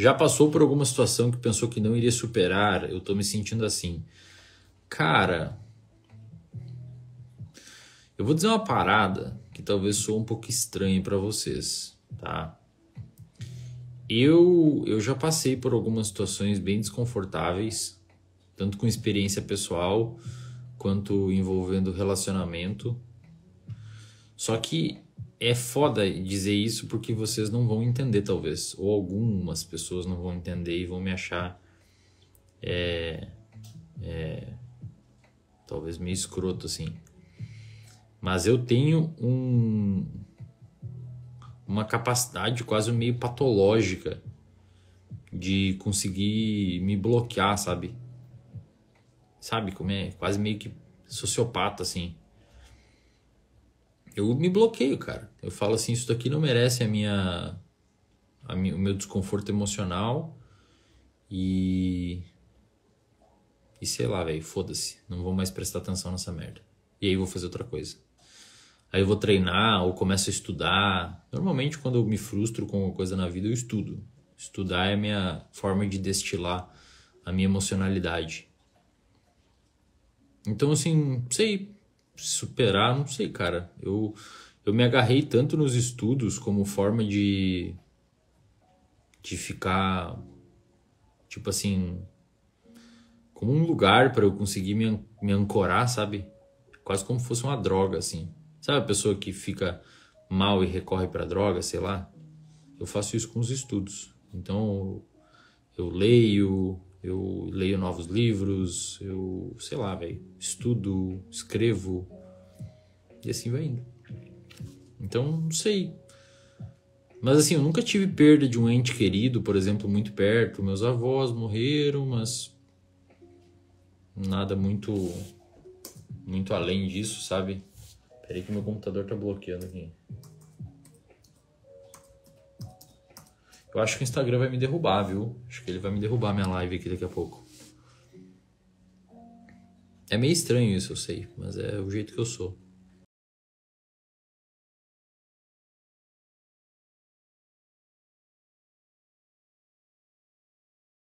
Já passou por alguma situação que pensou que não iria superar? Eu tô me sentindo assim. Cara, eu vou dizer uma parada que talvez sou um pouco estranha para vocês, tá? Eu, eu já passei por algumas situações bem desconfortáveis, tanto com experiência pessoal quanto envolvendo relacionamento só que é foda dizer isso porque vocês não vão entender, talvez. Ou algumas pessoas não vão entender e vão me achar. É, é, talvez meio escroto, assim. Mas eu tenho um, uma capacidade quase meio patológica de conseguir me bloquear, sabe? Sabe como é? Quase meio que sociopata, assim eu me bloqueio, cara. Eu falo assim, isso daqui não merece a minha, a minha o meu desconforto emocional e e sei lá, velho, foda-se, não vou mais prestar atenção nessa merda. E aí eu vou fazer outra coisa. Aí eu vou treinar ou começo a estudar. Normalmente quando eu me frustro com alguma coisa na vida, eu estudo. Estudar é a minha forma de destilar a minha emocionalidade. Então assim, sei, superar, não sei, cara. Eu, eu me agarrei tanto nos estudos como forma de, de ficar, tipo assim, como um lugar para eu conseguir me, me ancorar, sabe? Quase como fosse uma droga, assim. Sabe a pessoa que fica mal e recorre para droga, sei lá? Eu faço isso com os estudos. Então, eu leio, eu leio novos livros, eu, sei lá, velho, estudo, escrevo e assim vai indo. Então, não sei. Mas assim, eu nunca tive perda de um ente querido, por exemplo, muito perto. Meus avós morreram, mas nada muito muito além disso, sabe? Peraí que meu computador tá bloqueando aqui. Eu acho que o Instagram vai me derrubar, viu? Acho que ele vai me derrubar minha live aqui daqui a pouco. É meio estranho isso, eu sei, mas é o jeito que eu sou.